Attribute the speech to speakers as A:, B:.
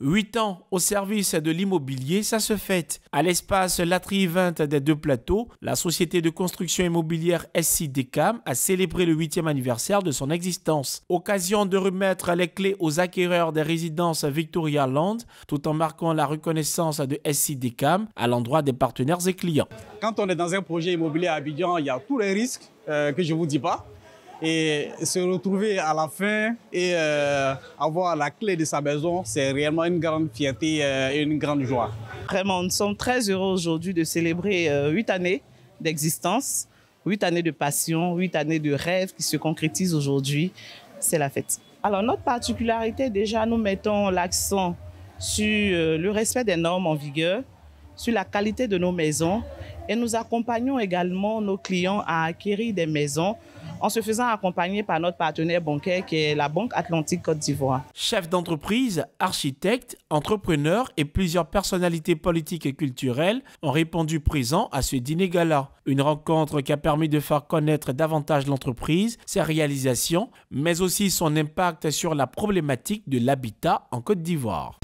A: 8 ans au service de l'immobilier, ça se fête. À l'espace Latrie 20 des deux plateaux, la société de construction immobilière SIDCAM a célébré le huitième anniversaire de son existence. Occasion de remettre les clés aux acquéreurs des résidences Victoria Land, tout en marquant la reconnaissance de SIDCAM à l'endroit des partenaires et clients.
B: Quand on est dans un projet immobilier à Abidjan, il y a tous les risques euh, que je ne vous dis pas et se retrouver à la fin et euh, avoir la clé de sa maison, c'est réellement une
C: grande fierté euh, et une grande joie. Vraiment, nous sommes très heureux aujourd'hui de célébrer euh, huit années d'existence, huit années de passion, huit années de rêve qui se concrétisent aujourd'hui. C'est la fête. Alors notre particularité, déjà, nous mettons l'accent sur le respect des normes en vigueur, sur la qualité de nos maisons et nous accompagnons également nos clients à acquérir des maisons en se faisant accompagner par
A: notre partenaire bancaire qui est la Banque Atlantique Côte d'Ivoire. Chef d'entreprise, architectes, entrepreneur et plusieurs personnalités politiques et culturelles ont répondu présents à ce dîner gala. Une rencontre qui a permis de faire connaître davantage l'entreprise, ses réalisations, mais aussi son impact sur la problématique de l'habitat en Côte d'Ivoire.